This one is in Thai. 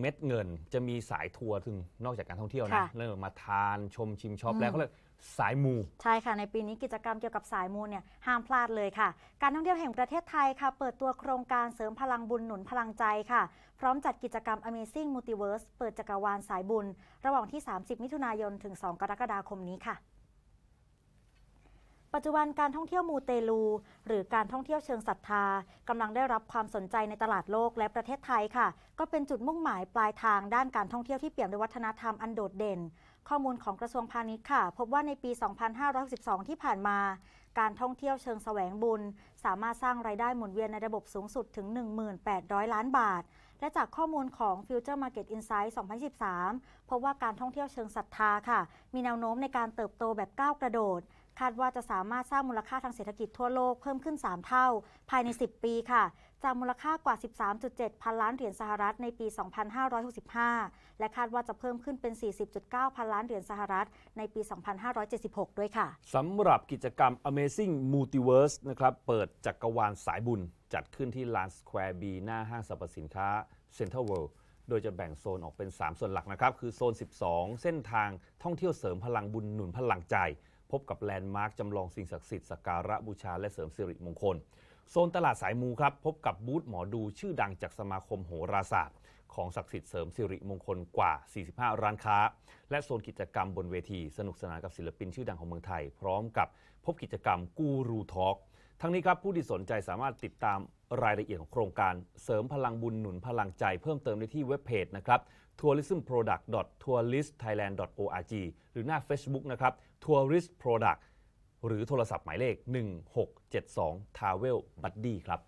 เม็ดเงินจะมีสายทัวร์ถึงนอกจากการท่องเที่ยวนะ เริ่มมาทานชมชิมช็อปแล้วก็เลยสายมู ใช่ค่ะในปีนี้กิจกรรมเกี่ยวกับสายมูเนี่ยห้ามพลาดเลยค่ะ การท่องเที่ยวแห่งประเทศไทยค่ะ เปิดตัวโครงการเสริมพลังบุญหนุนพลังใจค่ะ พร้อมจัดกิจกรรม Amazing Multiverse เปิดจักรวาลสายบุญ ระหว่างที่ 30 มิถุนายนถึง 2 กรกฎาคมนี้ค่ะปัจจุบันการท่องเที่ยวมูเตลู หรือการท่องเที่ยวเชิงศรัทธากำลังได้รับความสนใจในตลาดโลกและประเทศไทยค่ะ ก็เป็นจุดมุ่งหมายปลายทางด้านการท่องเที่ยวที่เปี่ยมด้วยวัฒนธรรมอันโดดเด่น ข้อมูลของกระทรวงพาณิชย์ค่ะ พบว่าในปี 2 5 6 2 ที่ผ่านมา การท่องเที่ยวเชิงแสวงบุญสามารถสร้างไรายได้หมุนเวียนในระบบสูงสุดถึง 18,000ล้านบาท และจากข้อมูลของ Future Market Insight 2013 พบว่าการท่องเที่ยวเชิงศรัทธาค่ะ มีแนวโน้มในการเติบโตแบบก้าวกระโดดคาดว่าจะสามารถสร้างมูลค่าทางเศรษฐกิจทั่วโลกเพิ่มขึ้น 3 เท่าภายใน 10 ปีค่ะ จากมูลค่ากว่า 13.7 พันล้านเหรียญสหรัฐในปี 2565 และคาดว่าจะเพิ่มขึ้นเป็น 40.9 พันล้านเหรียญสหรัฐในปี 2576 ด้วยค่ะสำหรับกิจกรรม Amazing Multiverse นะครับเปิดจักกรวาลสายบุญจัดขึ้นที่ลานสแควร์บีหน้าห้างสรรพสินค้าเซนเตอร์เวิลด์โดยจะแบ่งโซนออกเป็น 3 ส่วนหลักนะครับคือโซน 12 เส้นทางท่องเที่ยวเสริมพลังบุญหนุนพลังใจพบกับแลนด์มาร์คจำลองสิ่งศักดิ์สิทธิ์สักการะบูชาและเสริมสิริมงคล โซนตลาดสายมูครับ พบกับบูธหมอดูชื่อดังจากสมาคมโหราศาสตร์ของศักดิ์สิทธิ์เสริมสิริมงคลกว่า 45 ร้านค้า และโซนกิจกรรมบนเวทีสนุกสนานกับศิลปิน ชื่อดังของเมืองไทยพร้อมกับพบกิจกรรมกูรูทอล์กทั้งนี้ครับผู้ที่สนใจสามารถติดตามรายละเอียดของโครงการ เสริมพลังบุญหนุนพลังใจเพิ่มเติมได้ที่เว็บเพจนะครับ tourismproduct.touristthailand.org หรือหน้า Facebook นะครับ tourist product หรือโทรศัพท์หมายเลข 1672 Travel Buddy ครับ